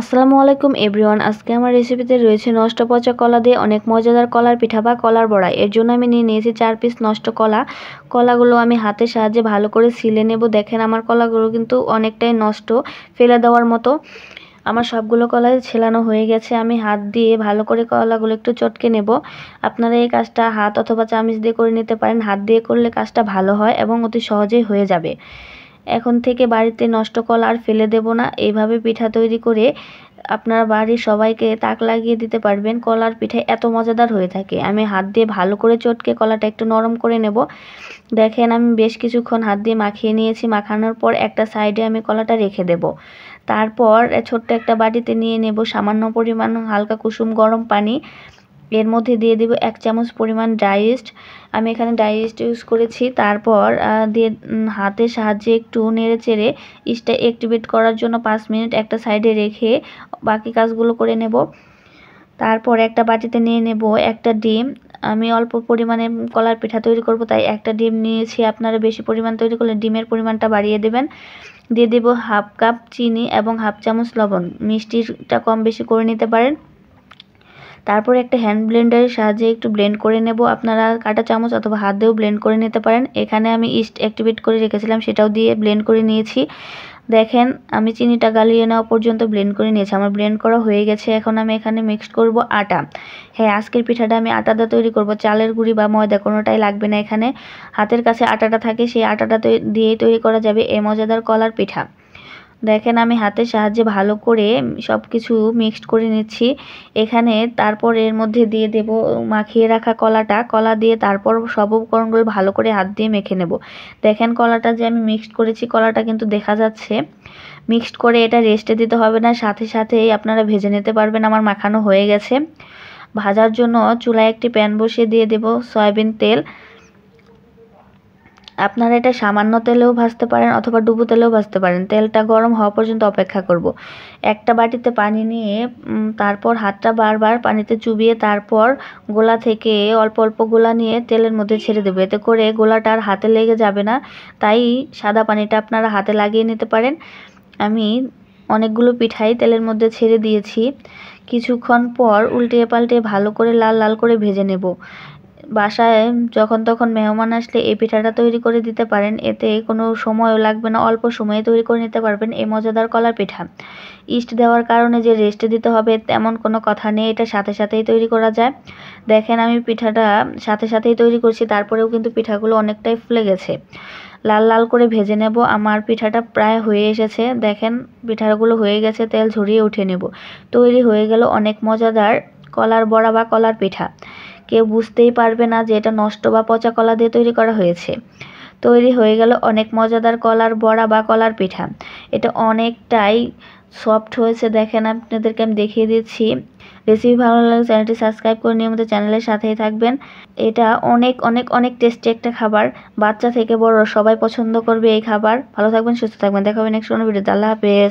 আসসালামু আলাইকুম এভরিওয়ান আজকে আমার রেসিপিতে রয়েছে নষ্ট পচা কলা দিয়ে অনেক মজাদার কলার পিঠা বা কলার বড়া এর জন্য আমি নিয়ে নিয়েছি চার পিস নষ্ট কলা কলাগুলো আমি হাতের সাহায্যে ভালো করে সিলে নেব দেখেন আমার কলাগুলো কিন্তু অনেকটাই নষ্ট ফেলে দেওয়ার মতো আমার সবগুলো কলাই ছেলানো হয়ে গেছে আমি হাত দিয়ে ভালো করে কলাগুলো একটু চটকে নেব আপনারা এই কাজটা হাত অথবা চামিচ দিয়ে করে নিতে পারেন হাত দিয়ে করলে কাজটা ভালো হয় এবং অতি সহজেই হয়ে যাবে এখন থেকে বাড়িতে নষ্ট কল আর ফেলে দেব না এইভাবে পিঠা তৈরি করে আপনার বাড়ির সবাইকে তাক লাগিয়ে দিতে পারবেন কলার পিঠা এত মজাদার হয়ে থাকে আমি হাত দিয়ে ভালো করে চটকে কলাটা একটু নরম করে নেব দেখেন আমি বেশ কিছুক্ষণ হাত দিয়ে মাখিয়ে নিয়েছি মাখানোর পর একটা সাইডে আমি কলাটা রেখে দেব তারপর ছোট্ট একটা বাটিতে নিয়ে নেব সামান্য পরিমাণ হালকা কুসুম গরম পানি এর মধ্যে দিয়ে দেব এক চামচ পরিমাণ ডাইজেস্ট আমি এখানে ডাইস্ট ইউজ করেছি তারপর দিয়ে হাতের সাহায্যে একটু নেড়ে চেড়ে ইস্টটা অ্যাক্টিভেট করার জন্য পাঁচ মিনিট একটা সাইডে রেখে বাকি কাজগুলো করে নেব তারপর একটা বাটিতে নিয়ে নেব একটা ডিম আমি অল্প পরিমাণে কলার পিঠা তৈরি করব তাই একটা ডিম নিয়েছি আপনারা বেশি পরিমাণ তৈরি করলে ডিমের পরিমাণটা বাড়িয়ে দেবেন দিয়ে দেব হাফ কাপ চিনি এবং হাফ চামচ লবণ মিষ্টিটা কম বেশি করে নিতে পারেন তারপরে একটা হ্যান্ড ব্লেন্ডারের সাহায্যে একটু ব্লেন্ড করে নেব আপনারা কাটা চামচ অথবা হাত দিয়েও ব্লেন্ড করে নিতে পারেন এখানে আমি ইস্ট অ্যাক্টিভেট করে রেখেছিলাম সেটাও দিয়ে ব্লেন্ড করে নিয়েছি দেখেন আমি চিনিটা গালিয়ে নেওয়া পর্যন্ত ব্লেন্ড করে নিয়েছি আমার ব্লেন্ড করা হয়ে গেছে এখন আমি এখানে মিক্সড করব আটা হ্যাঁ আজকের পিঠাটা আমি আটা দিয়ে তৈরি করব চালের গুঁড়ি বা ময়দা কোনোটাই লাগবে না এখানে হাতের কাছে আটাটা থাকে সেই আটাটা দিয়ে তৈরি করা যাবে এ মজাদার কলার পিঠা দেখেন আমি হাতের সাহায্যে ভালো করে সব কিছু মিক্সড করে নিচ্ছি এখানে তারপর এর মধ্যে দিয়ে দেব মাখিয়ে রাখা কলাটা কলা দিয়ে তারপর সব উপকরণগুলো ভালো করে হাত দিয়ে মেখে নেব দেখেন কলাটা যে আমি মিক্সড করেছি কলাটা কিন্তু দেখা যাচ্ছে মিক্সড করে এটা রেস্টে দিতে হবে না সাথে সাথেই আপনারা ভেজে নিতে পারবেন আমার মাখানো হয়ে গেছে ভাজার জন্য চুলায় একটি প্যান বসিয়ে দিয়ে দেব সয়াবিন তেল আপনারা এটা সামান্য তেলেও ভাজতে পারেন অথবা ডুবো তেলেও ভাজতে পারেন তেলটা গরম হওয়া পর্যন্ত অপেক্ষা করব। একটা বাটিতে পানি নিয়ে তারপর হাতটা বারবার পানিতে চুবিয়ে তারপর গোলা থেকে অল্প অল্প গোলা নিয়ে তেলের মধ্যে ছেড়ে দেবো এতে করে গোলাটা আর হাতে লেগে যাবে না তাই সাদা পানিটা আপনারা হাতে লাগিয়ে নিতে পারেন আমি অনেকগুলো পিঠাই তেলের মধ্যে ছেড়ে দিয়েছি কিছুক্ষণ পর উল্টে পাল্টে ভালো করে লাল লাল করে ভেজে নেব বাসায় যখন তখন মেহমান আসলে এই পিঠাটা তৈরি করে দিতে পারেন এতে কোনো সময়ও লাগবে না অল্প সময়ে তৈরি করে নিতে পারবেন এই মজাদার কলার পিঠা ইস্ট দেওয়ার কারণে যে রেস্ট দিতে হবে তেমন কোনো কথা নেই এটা সাথে সাথেই তৈরি করা যায় দেখেন আমি পিঠাটা সাথে সাথেই তৈরি করছি তারপরেও কিন্তু পিঠাগুলো অনেকটাই ফুলে গেছে লাল লাল করে ভেজে নেব আমার পিঠাটা প্রায় হয়ে এসেছে দেখেন পিঠাগুলো হয়ে গেছে তেল ঝরিয়ে উঠে নেব তৈরি হয়ে গেল অনেক মজাদার কলার বড়া বা কলার পিঠা কেউ বুঝতেই পারবে না যে এটা নষ্ট বা পচা কলা দিয়ে তৈরি করা হয়েছে তৈরি হয়ে গেল অনেক মজাদার কলার বড়া বা কলার পিঠা এটা অনেকটাই সফট হয়েছে দেখেন আপনাদেরকে আমি দেখিয়ে দিচ্ছি রেসিপি ভালো লাগলে চ্যানেলটি সাবস্ক্রাইব করে নিয়মিত চ্যানেলের সাথেই থাকবেন এটা অনেক অনেক অনেক টেস্টি একটা খাবার বাচ্চা থেকে বড় সবাই পছন্দ করবে এই খাবার ভালো থাকবেন সুস্থ থাকবেন দেখা হবে নেক্সট কোনো ভিডিওতে আল্লাহ হাফেজ